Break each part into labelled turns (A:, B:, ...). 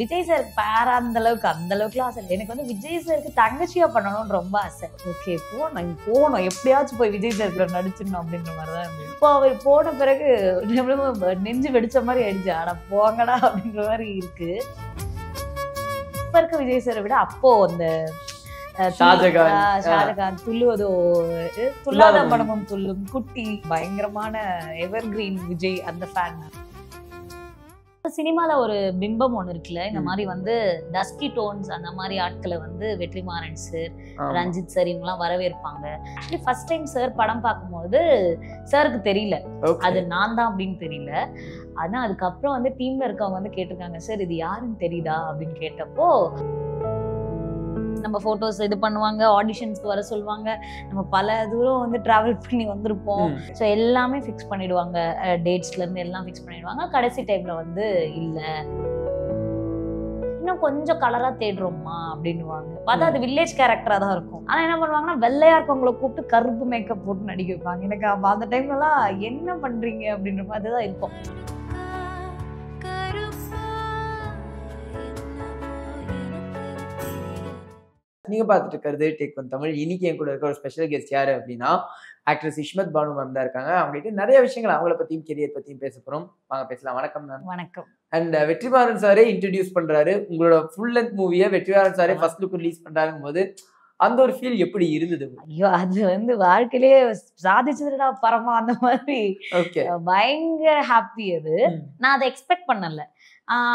A: Vijay sir பேரா அந்த அளவுக்கு அந்த அளவுக்கு ஆசை இல்லை எனக்கு வந்து விஜய் சாருக்கு தங்கச்சியா பண்ணணும்னு ரொம்ப ஆசை ஓகே போனோம் போகணும் எப்படியாச்சும் போய் விஜய் சார் கூட நடிச்சிடணும் அப்படின்ற மாதிரி தான் இப்போ அவர் போன பிறகு நெஞ்சு வெடிச்ச மாதிரி ஆயிடுச்சு ஆனா போங்கடா அப்படின்ற மாதிரி இருக்கு இப்ப இருக்க விஜய் சாரை விட அப்போ அந்த ஷாஜகான் ஷாஜகான் துள்ளுவதோ துள்ளாத துள்ளும் குட்டி பயங்கரமான எவர் கிரீன் விஜய் அந்த ஃபேன் சினிமாவில் ஒரு பிம்பம் ஒன்று இருக்குல்ல இந்த மாதிரி வந்து டஸ்கி டோன்ஸ் அந்த மாதிரி ஆட்களை வந்து வெற்றிமாறன் சார் ரஞ்சித் சார் இவங்கெல்லாம் வரவேற்பாங்க ஆக்சுவலி ஃபர்ஸ்ட் டைம் சார் படம் பார்க்கும்போது சாருக்கு தெரியல அது நான் தான் அப்படின்னு தெரியல ஆனால் அதுக்கப்புறம் வந்து டீமில் இருக்கவங்க வந்து கேட்டிருக்காங்க சார் இது யாருன்னு தெரியுதா அப்படின்னு கேட்டப்போ நம்ம ஃபோட்டோஸ் இது பண்ணுவாங்க ஆடிஷன்ஸ்க்கு வர சொல்லுவாங்க நம்ம பல தூரம் வந்து ட்ராவல் பண்ணி வந்திருப்போம் ஸோ எல்லாமே ஃபிக்ஸ் பண்ணிடுவாங்க டேட்ஸ்லேருந்து எல்லாம் ஃபிக்ஸ் பண்ணிடுவாங்க கடைசி டைமில் வந்து இல்லை இன்னும் கொஞ்சம் கலரா தேடுறோம்மா அப்படின்னுவாங்க பார்த்தா அது வில்லேஜ் கேரக்டரா தான் இருக்கும் ஆனா என்ன பண்ணுவாங்கன்னா வெள்ளையா இருக்கவங்களை கூப்பிட்டு கருப்பு மேக்கப் போட்டு நடிக்க வைப்பாங்க எனக்கு அந்த டைம்லலாம் என்ன பண்றீங்க அப்படின்ற மாதிரி தான் இருக்கும்
B: நீங்க பார்த்துட்டு இருக்கிறது டேக் ஒன் தமிழ் இன்னைக்கு என் கூட இருக்கிற ஒரு ஸ்பெஷல் கெஸ்ட் யாரு அப்படின்னா ஆக்ட்ரஸ் இஷ்மத் பானு மேம் தான் இருக்காங்க அவங்ககிட்ட நிறைய விஷயங்கள் அவங்கள பத்தியும் கெரியர் பத்தியும் பேச போறோம் வாங்க பேசலாம் வணக்கம் மேம் வணக்கம் அண்ட் uh, வெற்றிமாறன் சாரே இன்ட்ரடியூஸ் பண்றாரு உங்களோட ஃபுல் லென்த் மூவியை வெற்றிமாறன் சாரே ஃபர்ஸ்ட் லுக் ரிலீஸ் பண்றாங்க போது அந்த ஒரு ஃபீல் எப்படி இருந்தது
A: ஐயோ அது வந்து வாழ்க்கையிலேயே சாதிச்சதுடா பரமா அந்த மாதிரி பயங்கர ஹாப்பி அது நான் அதை எக்ஸ்பெக்ட் பண்ணல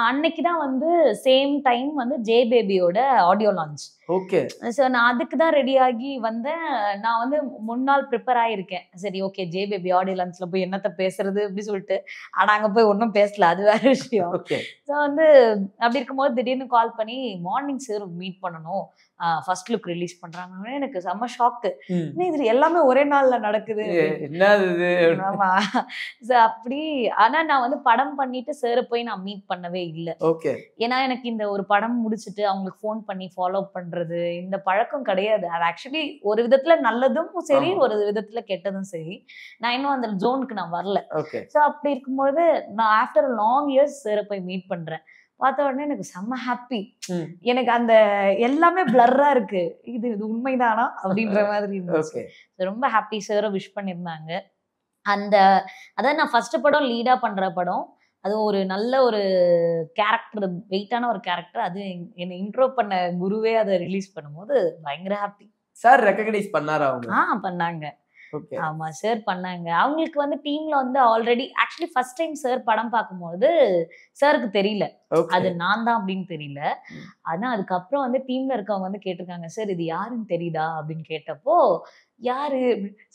A: அன்னைக்கு தான் வந்து சேம் டைம் வந்து ஜே பேபியோட ஆடியோ லான்ச் ஓகே ஸோ நான் அதுக்கு தான் ரெடி ஆகி வந்தேன் நான் வந்து முன்னாள் ப்ரிப்பேர் ஆயிருக்கேன் சரி ஓகே ஜே பேபி ஆடியோ போய் என்னத்த பேசுறது அப்படி சொல்லிட்டு ஆனா அங்க போய் ஒன்றும் பேசல அது வேற விஷயம் சோ வந்து அப்படி இருக்கும்போது திடீர்னு கால் பண்ணி மார்னிங் சார் மீட் பண்ணணும் ஃபர்ஸ்ட் லுக் ரிலீஸ் பண்றாங்கன்னு எனக்கு செம்ம ஷாக் ஷாக்கு இது எல்லாமே ஒரே நாள்ல நடக்குது
B: என்னது
A: அப்படி ஆனா நான் வந்து படம் பண்ணிட்டு சேர போய் நான் மீட் பண்ணவே இல்லை ஓகே ஏன்னா எனக்கு இந்த ஒரு படம் முடிச்சிட்டு அவங்களுக்கு ஃபோன் பண்ணி ஃபாலோ பண்ற பண்றது இந்த பழக்கம் கிடையாது அது ஆக்சுவலி ஒரு விதத்துல நல்லதும் சரி ஒரு விதத்துல கெட்டதும் சரி நான் இன்னும் அந்த ஜோனுக்கு நான் வரல ஸோ அப்படி இருக்கும்போது நான் ஆஃப்டர் லாங் இயர்ஸ் சாரை போய் மீட் பண்றேன் பார்த்த உடனே எனக்கு செம்ம ஹாப்பி எனக்கு அந்த எல்லாமே பிளர்ரா இருக்கு இது இது உண்மைதானா அப்படின்ற மாதிரி இருந்துச்சு ரொம்ப ஹாப்பி சாரை விஷ் பண்ணியிருந்தாங்க அந்த அதான் நான் ஃபர்ஸ்ட் படம் லீடா பண்ற படம் அது ஒரு நல்ல ஒரு கேரக்டர் வெயிட்டான ஒரு கேரக்டர் அது என்னை இன்ட்ரோ பண்ண குருவே அதை ரிலீஸ் பண்ணும்போது பயங்கர ஹாப்பி சார் ரெக்கக்னைஸ்
B: பண்ணாரா அவங்க ஆ பண்ணாங்க ஆமா
A: சார் பண்ணாங்க அவங்களுக்கு வந்து டீம்ல வந்து already actually first time sir படம் பார்க்கும்போது சாருக்கு தெரியல அது நான் தான் அப்படின்னு தெரியல ஆனா அதுக்கப்புறம் வந்து டீம்ல இருக்கவங்க வந்து கேட்டிருக்காங்க சார் இது யாருன்னு தெரியுதா அப்படின்னு கேட்டப்போ யாரு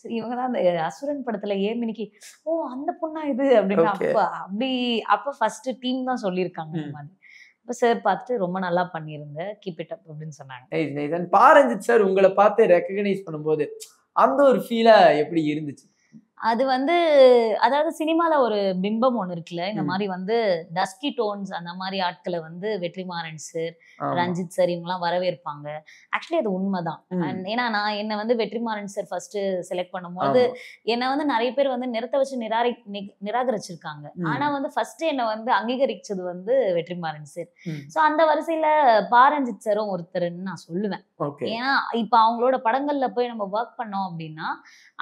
A: சரி இவங்க தான் அந்த அசுரன் படத்துல ஏமினிக்கு ஓ அந்த பொண்ணா இது அப்படின்னு அப்ப அப்படி அப்ப ஃபர்ஸ்ட் டீம் தான் சொல்லியிருக்காங்க மாதிரி இப்போ சார் பார்த்துட்டு ரொம்ப நல்லா பண்ணியிருந்த கீப் இட் அப் அப்படின்னு
B: சொன்னாங்க பாரஞ்சித் சார் உங்களை பார்த்து ரெக்கக்னைஸ் பண்ணும்போது அந்த ஒரு ஃபீலா எப்படி இருந்துச்சு
A: அது வந்து அதாவது சினிமால ஒரு பிம்பம் ஒன்னு இருக்குல்ல இந்த மாதிரி வந்து டஸ்கி டோன்ஸ் அந்த மாதிரி ஆட்களை வந்து வெற்றிமாறன் சார் ரஞ்சித் சார் எல்லாம் வரவேற்பாங்க ஆக்சுவலி அது உண்மைதான் ஏன்னா நான் என்னை வந்து வெற்றிமாறன் சார் ஃபர்ஸ்ட் செலக்ட் பண்ணும்போது என்னை வந்து நிறைய பேர் வந்து நிறுத்த வச்சு நிராகரி நிராகரிச்சிருக்காங்க ஆனா வந்து ஃபர்ஸ்ட் என்னை வந்து அங்கீகரிச்சது வந்து வெற்றிமாறன் சார் ஸோ அந்த வரிசையில பாரஞ்சித் சாரும் ஒருத்தர்ன்னு நான் சொல்லுவேன் ஏன்னா இப்ப அவங்களோட படங்கள்ல போய் நம்ம ஒர்க் பண்ணோம் அப்படின்னா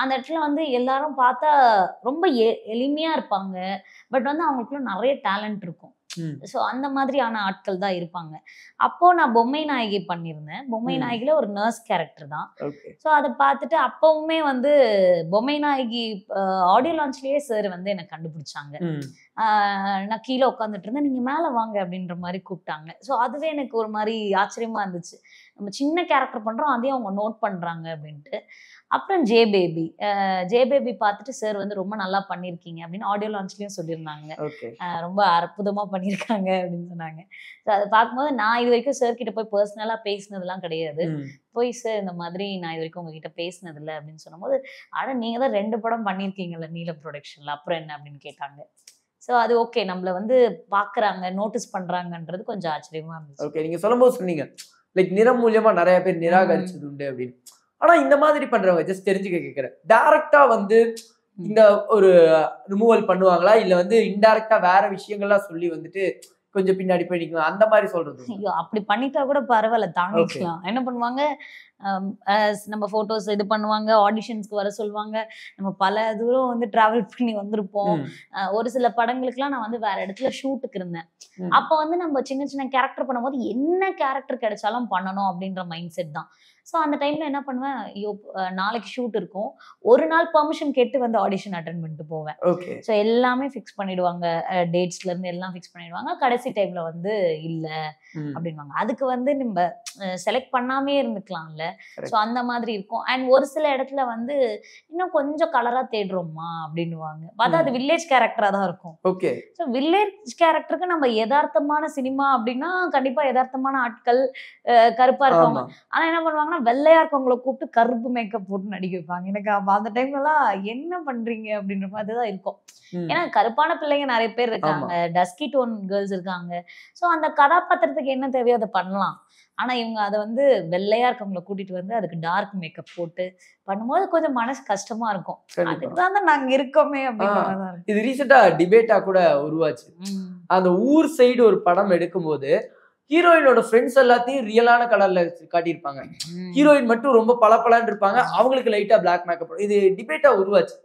A: அந்த இடத்துல வந்து எல்லாரும் பார்த்தா ரொம்ப எளிமையா இருப்பாங்க பட் வந்து அவங்களுக்குள்ள நிறைய டேலண்ட் இருக்கும் ஸோ அந்த மாதிரியான ஆட்கள் தான் இருப்பாங்க அப்போ நான் பொம்மை நாயகி பண்ணியிருந்தேன் பொம்மை நாயகியில ஒரு நர்ஸ் கேரக்டர் தான் ஸோ அதை பார்த்துட்டு அப்பவுமே வந்து பொம்மை நாயகி ஆடியோ லான்ச்லயே சார் வந்து என்னை கண்டுபிடிச்சாங்க நான் கீழே உட்காந்துட்டு இருந்தேன் நீங்க மேலே வாங்க அப்படின்ற மாதிரி கூப்பிட்டாங்க ஸோ அதுவே எனக்கு ஒரு மாதிரி ஆச்சரியமா இருந்துச்சு நம்ம சின்ன கேரக்டர் பண்றோம் அதையும் அவங்க நோட் பண்றாங்க அப்படின்ட்டு அப்புறம் ஜே பேபி ஜே பேபி பார்த்துட்டு சார் வந்து ரொம்ப நல்லா பண்ணியிருக்கீங்க அப்படின்னு ஆடியோ லான்ச்லேயும் சொல்லியிருந்தாங்க ரொம்ப அற்புதமாக பண்ணியிருக்காங்க அப்படின்னு சொன்னாங்க ஸோ அதை பார்க்கும்போது நான் இது வரைக்கும் சார் கிட்ட போய் பர்சனலாக பேசினதுலாம் கிடையாது போய் சார் இந்த மாதிரி நான் இது வரைக்கும் உங்ககிட்ட இல்லை அப்படின்னு சொன்னபோது ஆனால் நீங்கள் தான் ரெண்டு படம் பண்ணியிருக்கீங்கல்ல நீல ப்ரொடக்ஷனில் அப்புறம் என்ன அப்படின்னு கேட்டாங்க ஸோ அது ஓகே நம்மளை வந்து பார்க்குறாங்க நோட்டீஸ் பண்ணுறாங்கன்றது கொஞ்சம் ஆச்சரியமாக
B: இருந்துச்சு ஓகே நீங்கள் சொல்லும்போது சொன்னீங்க லைக் நிறம் மூலியமாக நிறைய பேர் நிராகரிச்சது உண்டு அப்படின்னு ஆனா இந்த மாதிரி பண்றவங்க ஜஸ்ட் தெரிஞ்சுக்க கேட்கிறேன் டைரக்டா வந்து இந்த ஒரு ரிமூவல் பண்ணுவாங்களா இல்ல வந்து இன்டைரக்டா வேற விஷயங்கள்லாம் சொல்லி வந்துட்டு கொஞ்சம் பின்னாடி போயிட்டீங்களா அந்த மாதிரி சொல்றது
A: ஐயோ அப்படி பண்ணிட்டா கூட பரவாயில்ல தாங்கிக்கலாம் என்ன பண்ணுவாங்க um, நம்ம போட்டோஸ் இது பண்ணுவாங்க ஆடிஷன்ஸ்க்கு வர சொல்லுவாங்க நம்ம பல தூரம் வந்து டிராவல் பண்ணி வந்திருப்போம் ஒரு சில படங்களுக்குலாம் நான் வந்து வேற இடத்துல ஷூட்டுக்கு இருந்தேன் அப்போ வந்து நம்ம சின்ன சின்ன கேரக்டர் பண்ணும்போது என்ன கேரக்டர் கிடைச்சாலும் பண்ணணும் அப்படின்ற மைண்ட் செட் தான் ஸோ அந்த டைம்ல என்ன பண்ணுவேன் ஐயோ நாளைக்கு ஷூட் இருக்கும் ஒரு நாள் பர்மிஷன் கேட்டு வந்து ஆடிஷன் அட்டன் பண்ணிட்டு போவேன் ஓகே ஸோ எல்லாமே ஃபிக்ஸ் பண்ணிடுவாங்க டேட்ஸ்ல இருந்து எல்லாம் ஃபிக்ஸ் பண்ணிடுவாங்க கடைசி டைம்ல வந்து இல்லை அப்படின்வாங்க அதுக்கு வந்து நம்ம செலக்ட் பண்ணாமே இருந்துக்கலாம்ல ஸோ அந்த மாதிரி இருக்கும் அண்ட் ஒரு சில இடத்துல வந்து இன்னும் கொஞ்சம் கலராக தேடுறோமா அப்படின்வாங்க பார்த்தா அது வில்லேஜ் கேரக்டராக தான் இருக்கும் ஓகே ஸோ வில்லேஜ் கேரக்டருக்கு நம்ம யதார்த்தமான சினிமா அப்படின்னா கண்டிப்பாக யதார்த்தமான ஆட்கள் கருப்பாக இருக்கவங்க ஆனால் என்ன பண்ணுவாங்கன்னா ஆனா வெள்ளையா இருக்கவங்களை கூப்பிட்டு கருப்பு மேக்கப் போட்டு நடிக்க வைப்பாங்க எனக்கு அப்ப அந்த எல்லாம் என்ன பண்றீங்க அப்படின்ற மாதிரிதான் இருக்கும் ஏன்னா கருப்பான பிள்ளைங்க நிறைய பேர் இருக்காங்க டஸ்கி டோன் கேர்ள்ஸ் இருக்காங்க சோ அந்த கதாபாத்திரத்துக்கு என்ன தேவையோ அதை பண்ணலாம் ஆனா இவங்க அதை வந்து வெள்ளையா இருக்கவங்கள கூட்டிட்டு வந்து அதுக்கு டார்க் மேக்கப் போட்டு பண்ணும்போது கொஞ்சம் மனசு கஷ்டமா இருக்கும் அதுக்குதான் நாங்க இருக்கோமே அப்படின்னு
B: இது ரீசெண்டா டிபேட்டா கூட உருவாச்சு அந்த ஊர் சைடு ஒரு படம் எடுக்கும்போது ஹீரோயினோட ஃப்ரெண்ட்ஸ் எல்லாத்தையும் ரியலான கலர்ல காட்டியிருப்பாங்க ஹீரோயின் மட்டும் ரொம்ப பளபளன்னு இருப்பாங்க அவங்களுக்கு லைட்டா பிளாக் மேக்கப் இது டிபேட்டா உருவாச்சு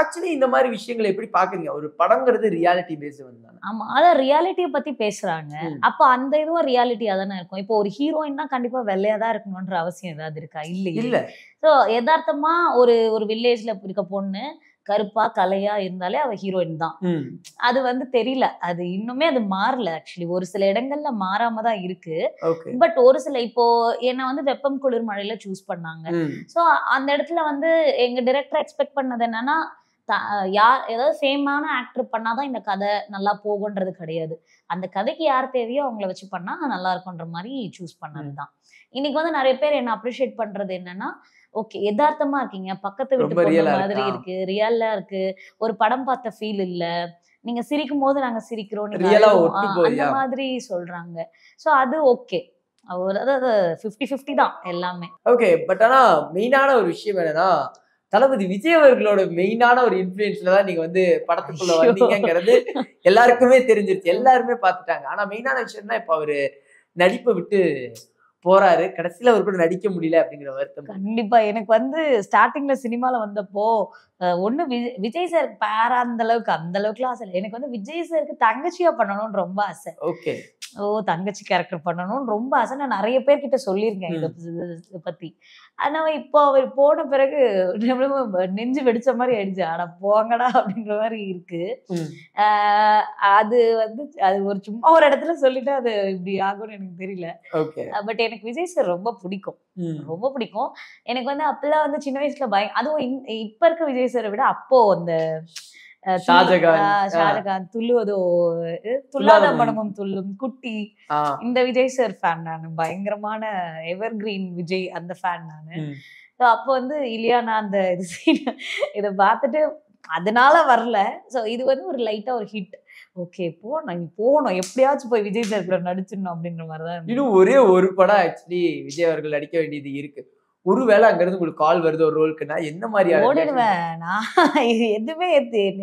B: ஆக்சுவலி இந்த மாதிரி விஷயங்களை எப்படி பாக்குறீங்க ஒரு படங்கிறது ரியாலிட்டி பேஸ் வந்தாங்க
A: ஆமா அதான் ரியாலிட்டியை பத்தி பேசுறாங்க அப்ப அந்த இதுவும் ரியாலிட்டியா தானே இருக்கும் இப்போ ஒரு ஹீரோயின் தான் கண்டிப்பா வெள்ளையா தான் இருக்கணும்ன்ற அவசியம் ஏதாவது இருக்கா இல்ல இல்ல ஸோ யதார்த்தமா ஒரு ஒரு வில்லேஜ்ல இருக்க பொண்ணு கருப்பா கலையா இருந்தாலே அவ ஹீரோயின் தான் அது வந்து தெரியல அது இன்னுமே அது மாறல ஆக்சுவலி ஒரு சில இடங்கள்ல மாறாம தான் இருக்கு பட் ஒரு சில இப்போ என்ன வந்து வெப்பம் குளிர் மழையில சூஸ் பண்ணாங்க சோ அந்த இடத்துல வந்து எங்க டிரெக்டர் எக்ஸ்பெக்ட் பண்ணது என்னன்னா யார் ஏதாவது சேமான ஆக்டர் பண்ணாதான் இந்த கதை நல்லா போகுன்றது கிடையாது அந்த கதைக்கு யார் தேவையோ அவங்கள வச்சு பண்ணா நல்லா இருக்கும்ன்ற மாதிரி சூஸ் பண்ணதுதான் இன்னைக்கு வந்து நிறைய பேர் என்ன அப்ரிஷியேட் பண்றது என்னன்னா ஓகே யதார்த்தமா இருக்கீங்க பக்கத்து வீட்டு மாதிரி இருக்கு ரியல்லா இருக்கு ஒரு படம் பார்த்த ஃபீல் இல்ல நீங்க சிரிக்கும் போது நாங்க சிரிக்கிறோம் அந்த மாதிரி சொல்றாங்க சோ அது ஓகே அதாவது ஃபிஃப்டி ஃபிஃப்டி தான் எல்லாமே
B: ஓகே பட் ஆனா மெயினான ஒரு விஷயம் என்னன்னா தளபதி விஜய் அவர்களோட மெயினான ஒரு இன்ஃபுளுன்ஸ்ல தான் நீங்க வந்து படத்துக்குள்ள வந்தீங்கிறது எல்லாருக்குமே தெரிஞ்சிருச்சு எல்லாருமே பார்த்துட்டாங்க ஆனா மெயினான விஷயம்னா இப்ப அவரு நடிப்பை விட்டு போறாரு கடைசியில அவர் கூட நடிக்க முடியல அப்படிங்கிற வருத்தம் கண்டிப்பா
A: எனக்கு வந்து ஸ்டார்டிங்ல சினிமால வந்தப்போ ஒண்ணு விஜய் விஜய் சார் பேரா அந்த அளவுக்கு அந்த அளவுக்குலாம் ஆசை இல்லை எனக்கு வந்து விஜய் சாருக்கு தங்கச்சியா பண்ணணும்னு ரொம்ப ஆசை ஓகே ஓ தங்கச்சி கேரக்டர் பண்ணணும்னு ரொம்ப ஆசை நான் நிறைய பேர்கிட்ட சொல்லியிருக்கேன் இதை பத்தி ஆனா இப்போ அவர் போன பிறகு நெஞ்சு வெடிச்ச மாதிரி ஆயிடுச்சு ஆனா போங்கடா அப்படின்ற மாதிரி இருக்கு அது வந்து அது ஒரு சும்மா ஒரு இடத்துல சொல்லிட்டு அது இப்படி ஆகும்னு எனக்கு தெரியல பட் எனக்கு விஜய் சார் ரொம்ப பிடிக்கும் ரொம்ப பிடிக்கும் எனக்கு வந்து அப்பெல்லாம் வந்து சின்ன வயசுல பயம் அதுவும் இப்ப இருக்க விஜய் சாரை விட அப்போ அந்த ஷாஜகான் துள்ளுவதோ துல்லாத படமும் துள்ளும் குட்டி இந்த விஜய் சார் ஃபேன் நானு பயங்கரமான எவர் கிரீன் விஜய் அந்த ஃபேன் நானு அப்போ வந்து இல்லையா நான் அந்த இது இத பார்த்துட்டு அதனால வரல சோ இது வந்து ஒரு லைட்டா ஒரு ஹிட் ஓகே போனோம் போனோம் எப்படியாச்சும் போய் விஜய் சார் கூட நடிச்சிடணும் அப்படின்ற மாதிரிதான்
B: இன்னும் ஒரே ஒரு படம் ஆக்சுவலி விஜய் அவர்கள் நடிக்க வேண்டியது இருக்கு ஒருவேளை அங்கிருந்து உங்களுக்கு கால் வருது ஒரு ரோலுக்குன்னா என்ன மாதிரி ஓடிடுவேன்
A: நான் எதுவுமே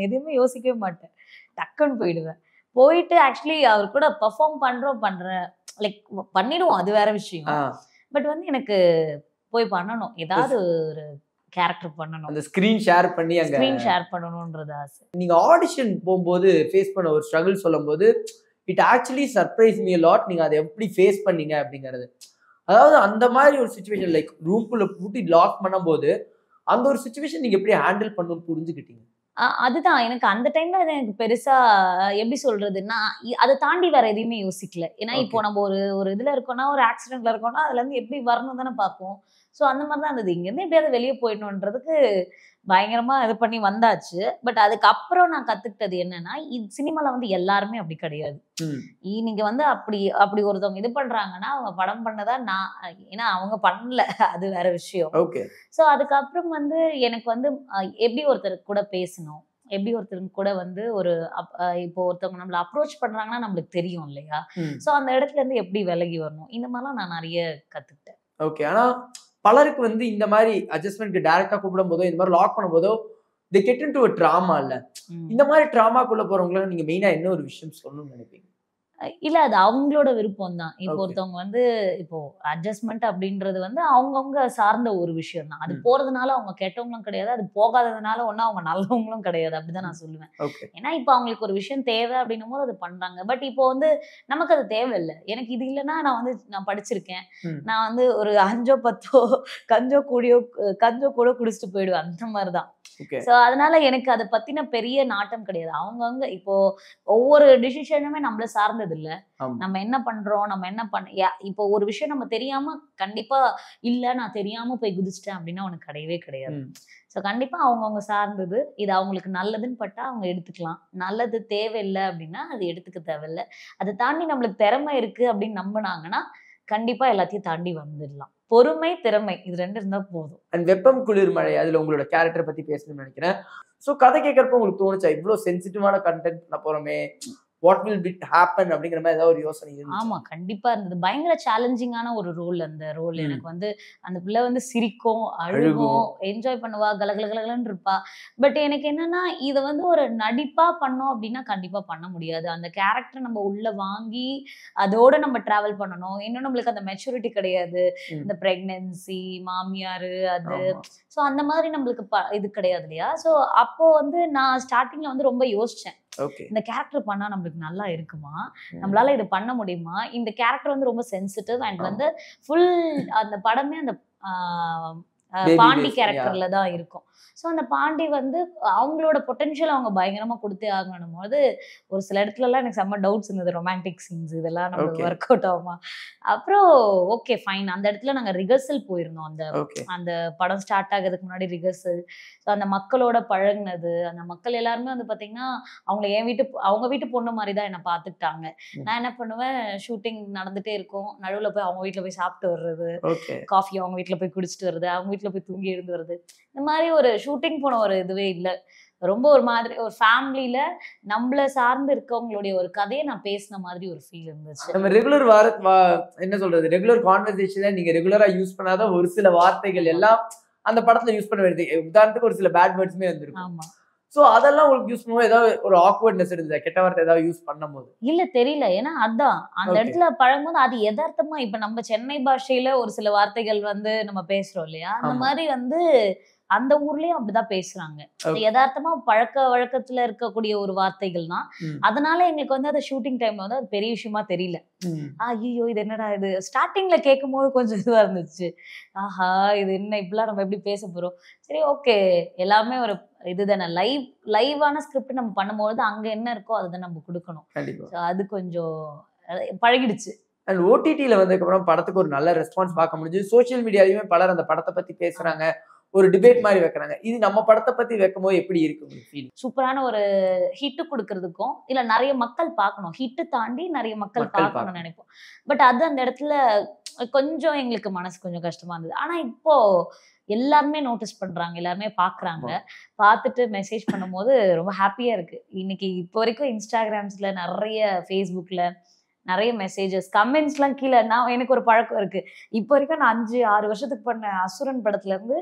A: எதுவுமே யோசிக்கவே மாட்டேன் டக்குன்னு போயிடுவேன் போயிட்டு ஆக்சுவலி அவர் கூட பர்ஃபார்ம் பண்றோம் பண்றேன் லைக் பண்ணிடுவோம் அது வேற விஷயம் பட் வந்து எனக்கு போய் பண்ணணும் ஏதாவது ஒரு
B: கேரக்டர் பண்ணணும் அந்த ஸ்க்ரீன் ஷேர் பண்ணி அங்க ஸ்கிரீன் ஷேர்
A: பண்ணணும்ன்றது ஆசை
B: நீங்க ஆடிஷன் போகும்போது ஃபேஸ் பண்ண ஒரு ஸ்ட்ரகிள் சொல்லும்போது it actually surprise me lot நீங்க அதை எப்படி ஃபேஸ் பண்ணீங்க அப்படிங்கிறது அதாவது அந்த மாதிரி ஒரு சுச்சுவேஷன் லைக் ரூம்குள்ள பூட்டி லாக் பண்ணும்போது அந்த ஒரு சுச்சுவேஷன் நீங்க எப்படி ஹேண்டில் பண்ணணும்னு புரிஞ்சுக்கிட்டீங்க
A: அதுதான் எனக்கு அந்த டைம்ல அது எனக்கு பெருசா எப்படி சொல்றதுன்னா அதை தாண்டி வேற எதையுமே யோசிக்கல ஏன்னா இப்போ நம்ம ஒரு ஒரு இதுல இருக்கோம்னா ஒரு ஆக்சிடென்ட்ல இருக்கோம்னா அதுல இருந்து எப்படி வரணும் தானே பார்ப்போம் ஸோ அந்த மாதிரி தான் இருந்தது இங்கேருந்து எப்படியாவது வெளியே போயிடணுன்றதுக்கு பயங்கரமா இது பண்ணி வந்தாச்சு பட் அதுக்கப்புறம் நான் கத்துக்கிட்டது என்னன்னா இது வந்து எல்லாருமே அப்படி கிடையாது நீங்க வந்து அப்படி அப்படி ஒருத்தவங்க இது பண்றாங்கன்னா அவங்க படம் பண்ணதா நான் ஏன்னா அவங்க பண்ணல அது வேற விஷயம் சோ அதுக்கப்புறம் வந்து எனக்கு வந்து எப்படி ஒருத்தர் கூட பேசணும் எப்படி ஒருத்தர் கூட வந்து ஒரு இப்போ ஒருத்தவங்க நம்மள அப்ரோச் பண்றாங்கன்னா நம்மளுக்கு தெரியும் இல்லையா சோ அந்த இடத்துல இருந்து எப்படி
B: விலகி வரணும்
A: இந்த மாதிரிலாம் நான் நிறைய கத்துக்கிட்டேன்
B: ஓகே ஆனால் பலருக்கு வந்து இந்த மாதிரி அட்ஜஸ்ட்மெண்ட்க்கு டைரக்டா கூப்பிடும் போதோ இந்த மாதிரி லாக் பண்ணும் போதோ தி கெட் டு ட்ராமா இல்ல இந்த மாதிரி ட்ராமாக்குள்ள போறவங்களை நீங்க மெயினா என்ன ஒரு விஷயம் சொல்லணும்னு நினைப்பீங்க
A: இல்ல அது அவங்களோட விருப்பம் தான் இப்போ ஒருத்தவங்க வந்து இப்போ அட்ஜஸ்ட்மெண்ட் அப்படின்றது வந்து அவங்கவுங்க சார்ந்த ஒரு விஷயம் தான் அது போறதுனால அவங்க கெட்டவங்களும் கிடையாது அது போகாததுனால ஒன்னும் அவங்க நல்லவங்களும் கிடையாது அப்படிதான் நான் சொல்லுவேன் ஏன்னா இப்போ அவங்களுக்கு ஒரு விஷயம் தேவை அப்படின்னும் போது அது பண்றாங்க பட் இப்போ வந்து நமக்கு அது தேவையில்லை எனக்கு இது இல்லைன்னா நான் வந்து நான் படிச்சிருக்கேன் நான் வந்து ஒரு அஞ்சோ பத்தோ கஞ்சோ கூடியோ கஞ்சோ கூட குடிச்சிட்டு போயிடுவேன் அந்த மாதிரிதான் சோ அதனால எனக்கு அதை பத்தின பெரிய நாட்டம் கிடையாது அவங்கவுங்க இப்போ ஒவ்வொரு டிசிஷனுமே நம்மள சார்ந்தது பண்றது இல்ல நம்ம என்ன பண்றோம் நம்ம என்ன பண்ண இப்போ ஒரு விஷயம் நம்ம தெரியாம கண்டிப்பா இல்ல நான் தெரியாம போய் குதிச்சிட்டேன் அப்படின்னா உனக்கு கிடையவே கிடையாது ஸோ கண்டிப்பா அவங்கவுங்க சார்ந்தது இது அவங்களுக்கு நல்லதுன்னு பட்டா அவங்க எடுத்துக்கலாம் நல்லது தேவையில்லை அப்படின்னா அது எடுத்துக்க தேவையில்லை அதை தாண்டி நம்மளுக்கு திறமை இருக்கு அப்படின்னு நம்பினாங்கன்னா கண்டிப்பா எல்லாத்தையும் தாண்டி வந்துடலாம் பொறுமை திறமை இது ரெண்டு இருந்தா போதும்
B: அண்ட் வெப்பம் குளிர் மழை அதுல உங்களோட கேரக்டரை பத்தி பேசணும்னு நினைக்கிறேன் ஸோ கதை கேட்கறப்ப உங்களுக்கு தோணுச்சா இவ்வளோ சென்சிட்டிவான கண்டென்ட் பண்ண போறோமே வாட் வில் பிட் ஹேப்பன் அப்படிங்கிற மாதிரி ஏதாவது ஒரு யோசனை ஆமா கண்டிப்பா
A: இருந்தது பயங்கர சேலஞ்சிங்கான ஒரு ரோல் அந்த ரோல் எனக்கு வந்து அந்த பிள்ளை வந்து சிரிக்கும் அழுகும் என்ஜாய் பண்ணுவா கலகலகலன்னு இருப்பா பட் எனக்கு என்னன்னா இதை வந்து ஒரு நடிப்பா பண்ணோம் அப்படின்னா கண்டிப்பா பண்ண முடியாது அந்த கேரக்டர் நம்ம உள்ள வாங்கி அதோட நம்ம டிராவல் பண்ணணும் இன்னும் நம்மளுக்கு அந்த மெச்சூரிட்டி கிடையாது இந்த பிரெக்னன்சி மாமியார் அது ஸோ அந்த மாதிரி நம்மளுக்கு இது கிடையாது இல்லையா ஸோ அப்போ வந்து நான் ஸ்டார்டிங்ல வந்து ரொம்ப யோசிச்சேன் இந்த கேரக்டர் பண்ணா நம்மளுக்கு நல்லா இருக்குமா நம்மளால இது பண்ண முடியுமா இந்த கேரக்டர் வந்து ரொம்ப சென்சிட்டிவ் அண்ட் வந்து ஃபுல் அந்த படமே அந்த பாண்டி கேரக்டர்ல தான் இருக்கும் ஸோ அந்த பாண்டி வந்து அவங்களோட பொட்டென்ஷியல் அவங்க பயங்கரமாக கொடுத்தே ஆகணும் போது ஒரு சில இடத்துலலாம் எனக்கு செம்ம டவுட்ஸ் இருந்தது ரொமான்டிக் சீன்ஸ் இதெல்லாம் நம்ம ஒர்க் அவுட் ஆகுமா அப்புறம் ஓகே ஃபைன் அந்த இடத்துல நாங்கள் ரிஹர்சல் போயிருந்தோம் அந்த அந்த படம் ஸ்டார்ட் ஆகிறதுக்கு முன்னாடி ரிஹர்சல் ஸோ அந்த மக்களோட பழகினது அந்த மக்கள் எல்லாருமே வந்து பார்த்தீங்கன்னா அவங்கள என் வீட்டு அவங்க வீட்டு பொண்ணு மாதிரி தான் என்னை பார்த்துக்கிட்டாங்க நான் என்ன பண்ணுவேன் ஷூட்டிங் நடந்துகிட்டே இருக்கும் நடுவில் போய் அவங்க வீட்டில் போய் சாப்பிட்டு வர்றது காஃபி அவங்க வீட்டில் போய் குடிச்சிட்டு வருது அவங்க வீட்டில் போய் தூங்கி எழுந்து வருது இந்த மாதிரி ஒரு ஷூட்டிங் போன ஒரு இதுவே இல்லை ரொம்ப ஒரு மாதிரி ஒரு ஃபேமிலியில நம்மள சார்ந்து இருக்கவங்களுடைய ஒரு கதையை நான் பேசின மாதிரி ஒரு ஃபீல் இருந்துச்சு நம்ம ரெகுலர்
B: வார என்ன சொல்றது ரெகுலர் கான்வர்சேஷன்ல நீங்க ரெகுலரா யூஸ் பண்ணாத ஒரு சில வார்த்தைகள் எல்லாம் அந்த படத்துல யூஸ் பண்ண வேண்டியது உதாரணத்துக்கு ஒரு சில பேட் வேர்ட்ஸுமே வந்துருக்கும் ஆமா ஸோ அதெல்லாம் உங்களுக்கு யூஸ் பண்ணுவோம் ஏதாவது ஒரு ஆக்வர்ட்னஸ் இருந்தது கெட்ட வார்த்தை ஏதாவது யூஸ் பண்ணும் போது
A: இல்ல தெரியல ஏன்னா அதான் அந்த இடத்துல பழகும்போது அது எதார்த்தமா இப்ப நம்ம சென்னை பாஷையில ஒரு சில வார்த்தைகள் வந்து நம்ம பேசுறோம் இல்லையா அந்த மாதிரி வந்து அந்த ஊர்லயும் அப்படிதான் பேசுறாங்க யதார்த்தமா பழக்க வழக்கத்துல இருக்கக்கூடிய ஒரு வார்த்தைகள் தான் அதனால எங்களுக்கு வந்து அது ஷூட்டிங் டைம்ல வந்து அது பெரிய விஷயமா தெரியல ஐயோ இது என்னடா இது ஸ்டார்டிங்ல கேட்கும் போது கொஞ்சம் இதுவா இருந்துச்சு ஆஹா இது என்ன இப்படிலாம் நம்ம எப்படி பேச போறோம் சரி ஓகே எல்லாமே ஒரு இதுதானே லைவ் லைவான ஸ்கிரிப்ட் நம்ம பண்ணும்போது அங்க என்ன இருக்கோ அதுதான் நம்ம கொடுக்கணும் அது கொஞ்சம்
B: பழகிடுச்சு அண்ட் ஓடிடியில் வந்ததுக்கப்புறம் படத்துக்கு ஒரு நல்ல ரெஸ்பான்ஸ் பார்க்க முடிஞ்சு சோஷியல் மீடியாலையுமே பலர் அந்த படத்தை பற்றி பேசுகிறாங்க ஒரு டிபேட் மாதிரி வைக்கிறாங்க இது நம்ம படத்தை பத்தி வைக்கும் போது எப்படி இருக்கு
A: சூப்பரான ஒரு ஹிட் கொடுக்கறதுக்கும் இல்ல நிறைய மக்கள் பார்க்கணும் ஹிட்டு தாண்டி நிறைய மக்கள் பார்க்கணும்னு நினைப்போம் பட் அது அந்த இடத்துல கொஞ்சம் எங்களுக்கு மனசு கொஞ்சம் கஷ்டமா இருந்தது ஆனா இப்போ எல்லாருமே நோட்டீஸ் பண்றாங்க எல்லாருமே பாக்குறாங்க பார்த்துட்டு மெசேஜ் பண்ணும்போது ரொம்ப ஹாப்பியா இருக்கு இன்னைக்கு இப்போ வரைக்கும் இன்ஸ்டாகிராம்ஸ்ல நிறைய ஃபேஸ்புக்ல நிறைய மெசேஜஸ் கமெண்ட்ஸ்லாம் கீழே நான் எனக்கு ஒரு பழக்கம் இருக்குது இப்போ வரைக்கும் நான் அஞ்சு ஆறு வருஷத்துக்கு பண்ண அசுரன் படத்துலேருந்து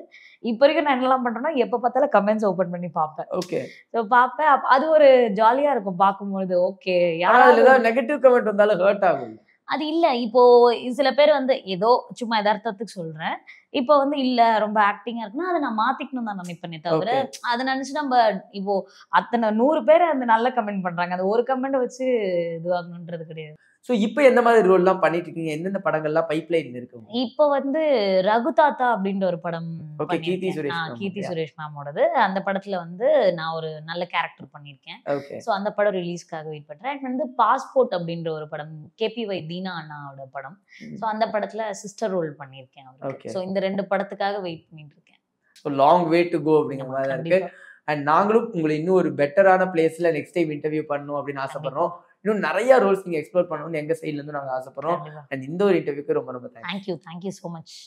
A: இப்போ வரைக்கும் நான் என்னெல்லாம் பண்ணுறேன்னா எப்போ பார்த்தாலும் கமெண்ட்ஸ் ஓப்பன் பண்ணி பார்ப்பேன் ஓகே ஸோ பார்ப்பேன் அது ஒரு ஜாலியாக இருக்கும் பார்க்கும்பொழுது ஓகே யாராவது
B: நெகட்டிவ் கமெண்ட் வந்தாலும் ஹர்ட் ஆகும்
A: அது இல்லை இப்போ சில பேர் வந்து ஏதோ சும்மா எதார்த்தத்துக்கு சொல்கிறேன் இப்போ வந்து இல்லை ரொம்ப ஆக்டிங்காக இருக்குன்னா அதை நான் மாற்றிக்கணும் தான் நினைப்பேனே தவிர அதை நினச்சி நம்ம இப்போ அத்தனை நூறு பேர் அந்த நல்ல கமெண்ட் பண்ணுறாங்க அந்த ஒரு கமெண்ட் வச்சு இதுவாகணுன்றது கிடையாது
B: ஸோ இப்போ எந்த மாதிரி ரோல்லாம் பண்ணிட்டு இருக்கீங்க எந்தெந்த படங்கள்லாம் பைப் லைன் இருக்கு
A: இப்போ வந்து ரகு தாத்தா அப்படின்ற ஒரு படம்
B: ஓகே கீர்த்தி சுரேஷ் கீர்த்தி சுரேஷ்
A: மேமோடது அந்த படத்துல வந்து நான் ஒரு நல்ல கேரக்டர் பண்ணியிருக்கேன் ஸோ அந்த படம் ரிலீஸ்க்காக வெயிட் பண்றேன் அண்ட் வந்து பாஸ்போர்ட் அப்படின்ற ஒரு படம் கேபி வை தீனா அண்ணாவோட படம் ஸோ அந்த படத்துல சிஸ்டர் ரோல் பண்ணியிருக்கேன் ஸோ இந்த ரெண்டு படத்துக்காக வெயிட் பண்ணிட்டு இருக்கேன்
B: so long way to go அப்படிங்கிற மாதிரி இருக்கு அண்ட் நாங்களும் உங்களை இன்னும் ஒரு பெட்டரான பிளேஸ்ல நெக்ஸ்ட் டைம் இன்டர்வியூ பண்ணணும் அப்படின்னு ஆசைப்படுறோம் இன்னும் நிறைய ரோல்ஸ் நீங்க எக்ஸ்ப்ளோர் பண்ணணும்னு எங்க சைட்ல இருந்து நாங்க ஆசைப்படுறோம் அண்ட் இந்த ஒரு இன்டர்வியூக்கு ரொம்ப ரொம்ப தேங்க்யூ தேங்க்யூ ஸோ மச்